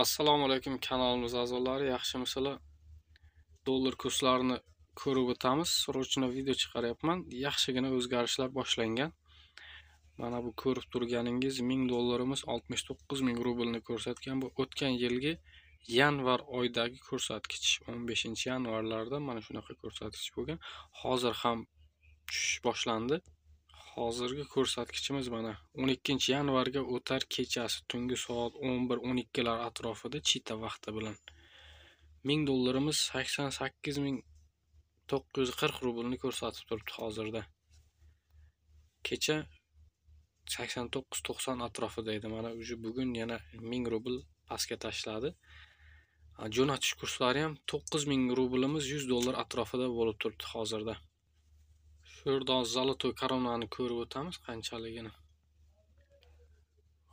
assalomu alaykum kanalimiz a'zolari yaxshimisizlar dollar kurslarini ko'rib o'tamiz срочно video chiqaryapman yaxshigina o'zgarishlar boshlangan mana bu ko'rib turganingiz ming dollarimiz oltmish to'qqiz ming rublni ko'rsatgan bu o'tgan yilgi yanvar oyidagi ko'rsatkich o'n beshinchi yanvarlarda mana shunaqa ko'rsatkich bo'lgan hozir ham tushish boshlandi hozirgi ko'rsatkichimiz mana 12 yanvarga o'tar kechasi tungi soat 11-12 lar atrofida chita vaqti bilan 1000 dollarimiz 88940 rublni ko'rsatib turibdi hozirda kecha to'qqiz to'qson atrofida edi mana уже bugun yana 1000 rubl pastga tashladi jo'natish kurslari ham 9000 rublimiz 100 dollar atrofida bo'lib turibdi hozirda Shurdan zolotoy koronani ko'rib o'tamiz qanchaligini.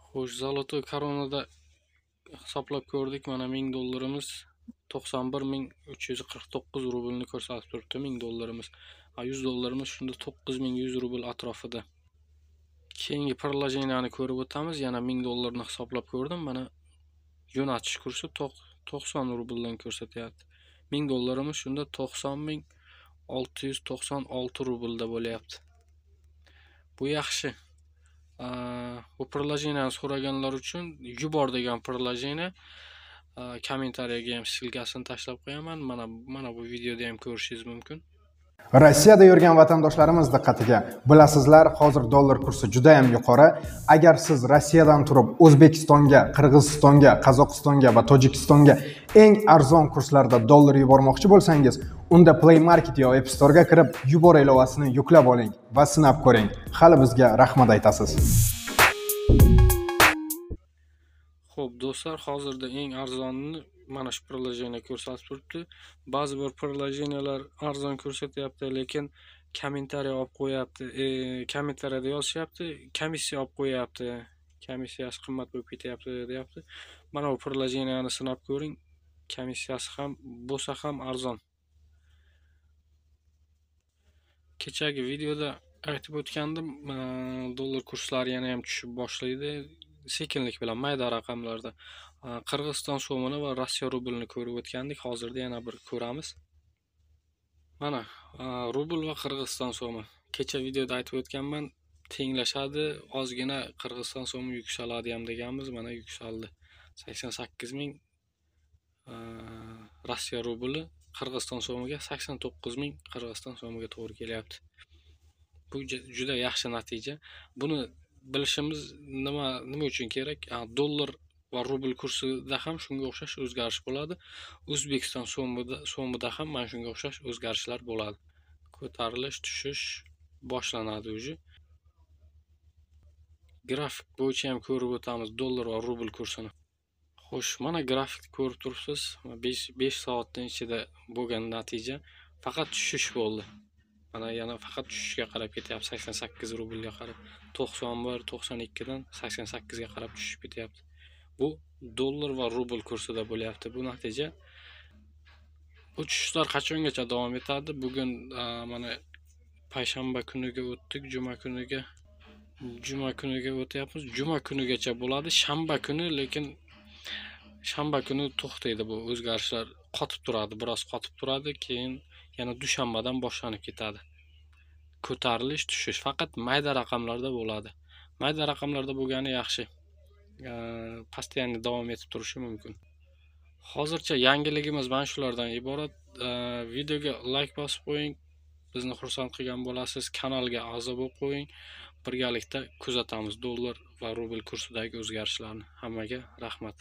Xo'sh, zolotoy koronada hisoblab ko'rdik, mana 1000 dollarimiz 91349 rublni ko'rsatib turibdi 1000 dollarimiz. A 100 dollarimiz shunda 9100 rubl atrofida. Keyingi приложениеni ko'rib o'tamiz. Yana 1000 dollarni hisoblab ko'rdim. Mana yo'natish kursi 90 rubldan ko'rsatyapti. 1000 dollarimiz shunda 90000 696 rublda bo'lyapti. Bu yaxshi. Bu приложениені so'raganlar uchun yubor degan приложение kommentariyaga ham silkasini tashlab qo'yaman. Mana mana bu videoda ham ko'rishingiz mumkin. rossiyada yurgan vatandoshlarimiz diqqatiga bilasizlar hozir dollar kursi juda yam yuqori agar siz rossiyadan turib o'zbekistonga qirg'izistonga qozog'istonga va tojikistonga eng arzon kurslarda dollar yubormoqchi bo'lsangiz unda play market yo app store'ga kirib yubor ilovasini yuklab oling va sinab ko'ring hali bizga rahmat aytasiz Xo'p do'stlar, hozirda eng arzonini mana shu приложение ko'rsatib turibdi. Ba'zi bir приложениялар arzon ko'rsatyapti, lekin kommentariy olib qo'yapti. E, kommentariyada yozishyapti, komissiya olib qo'yapti. Komissiyasi qimmat bo'lib ketyapti deyapti. Mana bu приложениеni sinab ko'ring. Komissiyasi ham bo'lsa ham arzon. Kechagi videoda aytib o'tgandim, dollar kurslari yana ham tushib boshlaydi. sekinlik bilan mayda raqamlarda qirg'iziston so'mini va rossiya rublini ko'rib o'tgandik hozirda yana bir ko'ramiz mana rubl va qirg'iziston so'mi kecha videoda aytib o'tganman tenglashadi ozgina qirg'iziston so'mi yuksaladi ham deganmiz mana yuksaldi sakson sakkiz ming rossiya rubli qirg'iziston so'miga sakson to'qqiz ming qirg'iziston so'miga to'g'ri kelyapti bu juda yaxshi natija buni bilishimiz nima nima uchun kerak dollar va rubl kursida ham shunga o'xshash o'zgarish bo'ladi o'zbekiston so'mida so'mida ham mana shunga o'xshash o'zgarishlar bo'ladi ko'tarilish tushish boshlanadi уже grafik bo'yicha ham ko'rib o'tamiz dollar va rubl kursini xo'sh mana grafikni ko'rib turibsiz besh soatni ichida bo'lgan natija faqat tushish bo'ldi mana yana faqat tushishga qarab ketyapti sakson sakkiz rublga qarab to'qson bir to'qson ikkidan sakson sakkizga qarab tushib ketyapti bu dollar va rubl kursida bo'lyapti bu natija bu tushishlar qachongacha davom etadi bugun mana payshanba kuniga o'tdik juma kuniga juma kuniga o'tyapmiz juma kunigacha bo'ladi shanba kuni lekin shanba kuni to'xtaydi bu o'zgarishlar qotib turadi biroz qotib turadi keyin ya'ni dushanbadan boshlanib ketadi ko'tarilish tushish faqat mayda raqamlarda bo'ladi mayda raqamlarda bo'lgani yaxshi постоянно davom etib turishi mumkin hozircha yangiligimiz mana shulardan iborat videoga layk bosib qo'ying bizni xursand qilgan bo'lasiz kanalga a'zo bo'lib qo'ying birgalikda kuzatamiz dollar va rubl kursidagi o'zgarishlarni hammaga rahmat